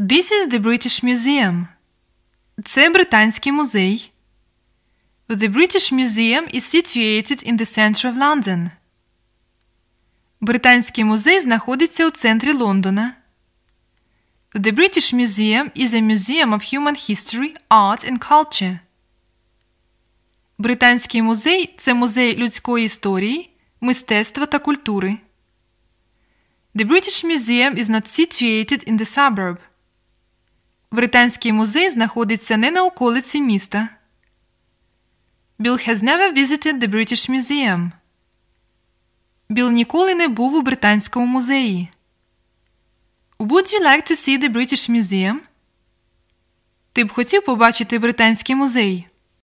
This is the British Museum. Це Британський музей. The British Museum is situated in the center of London. Британський музей знаходиться у центрі Лондона. The British Museum is a museum of human history, art and culture. Британський музей це музей людської історії, мистецтва та культури. The British Museum is not situated in the suburb. Британський музей знаходиться не на околиці міста. Bill has never visited the British Museum. Біл ніколи не був у Британському музеї. Would you like to see the British Museum? Ти б хотів побачити Британський музей?